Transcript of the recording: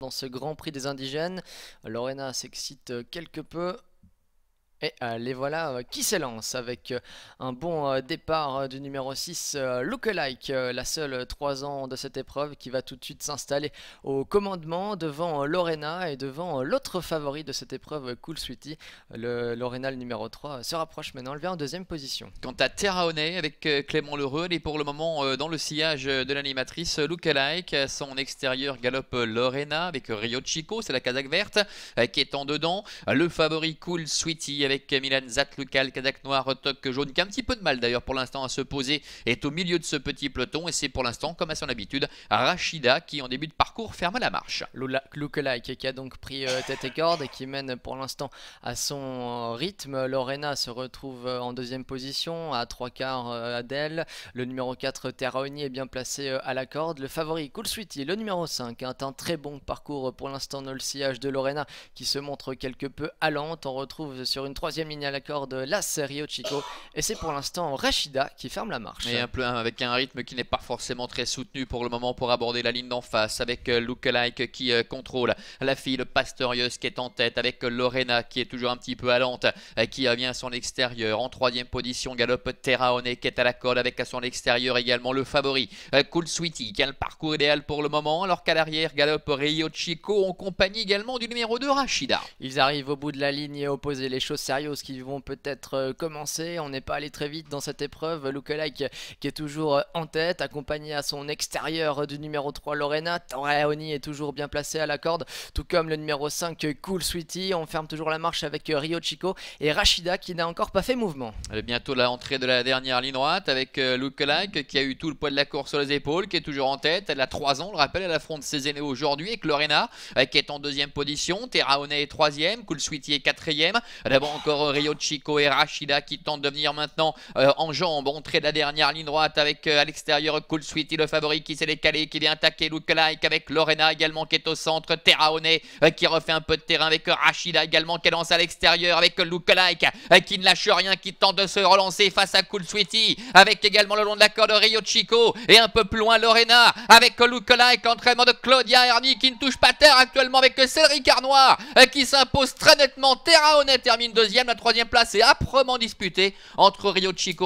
dans ce Grand Prix des indigènes. Lorena s'excite quelque peu et euh, les voilà euh, qui s'élancent avec euh, un bon départ du numéro 6 Lookalike, la seule 3 ans de cette épreuve qui va tout de suite s'installer au commandement devant Lorena et devant l'autre favori de cette épreuve, Cool Sweetie. Le, Lorena, le numéro 3, se rapproche maintenant, elle vient en deuxième position. Quant à Terraone avec Clément Lheureux, elle est pour le moment dans le sillage de l'animatrice Lookalike. son extérieur galope Lorena avec Rio Chico, c'est la casaque verte, qui est en dedans. Le favori Cool Sweetie avec Milan Zatloukal, Kadak, noir, toc jaune, qui a un petit peu de mal d'ailleurs pour l'instant à se poser, est au milieu de ce petit peloton et c'est pour l'instant, comme à son habitude, Rachida qui en début de parcours ferme la marche. Lookalike qui a donc pris euh, tête et corde et qui mène pour l'instant à son euh, rythme. Lorena se retrouve euh, en deuxième position à trois quarts d'elle. Le numéro 4 Terraoni est bien placé à la corde. Le favori Cool Sweetie, le numéro 5, a hein, un très bon parcours pour l'instant dans le sillage de Lorena qui se montre quelque peu allante. On retrouve sur une troisième ligne à la corde, la série Chico. Et c'est pour l'instant Rachida qui ferme la marche. Et un peu avec un rythme qui n'est pas forcément très soutenu pour le moment pour aborder la ligne d'en face. Avec euh, Lookalike qui euh, contrôle la file Pastorieuse qui est en tête. Avec euh, Lorena qui est toujours un petit peu allante, qui vient à son extérieur. En troisième position, Galop Terraone qui est à la corde avec à son extérieur également le favori. Cool Sweetie qui a le parcours idéal pour le moment. Alors qu'à l'arrière, Galop Rio Chico en compagnie également du numéro 2 Rachida. Ils arrivent au bout de la ligne et opposer les choses ce qui vont peut-être euh, commencer. On n'est pas allé très vite dans cette épreuve. Lookalike qui est toujours euh, en tête, accompagné à son extérieur euh, du numéro 3 Lorena. Toraoni est toujours bien placé à la corde, tout comme le numéro 5 Cool Sweetie. On ferme toujours la marche avec Rio Chico et Rachida qui n'a encore pas fait mouvement. bientôt la entrée de la dernière ligne droite avec Lookalike qui a eu tout le poids de la course sur les épaules, qui est toujours en tête. Elle a 3 ans, on le rappelle, elle affronte ses aînés aujourd'hui avec Lorena qui est en deuxième position. Terraone est troisième, Cool Sweetie est quatrième. Elle encore Rio Chico et Rachida qui tentent de venir maintenant euh, en jambes. Entrée de la dernière ligne droite avec euh, à l'extérieur Cool Sweetie le favori qui s'est décalé, qui vient attaquer Lookalike avec Lorena également qui est au centre. Terraone euh, qui refait un peu de terrain avec Rachida également qui lance à l'extérieur avec Lookalike qui ne lâche rien, qui tente de se relancer face à Cool Sweetie avec également le long de la corde Rio Chico et un peu plus loin Lorena avec Lookalike entraînement de Claudia Ernie qui ne touche pas terre actuellement avec Cédric Arnois qui s'impose très nettement. Terraone termine de la troisième place est âprement disputée entre Rio Chico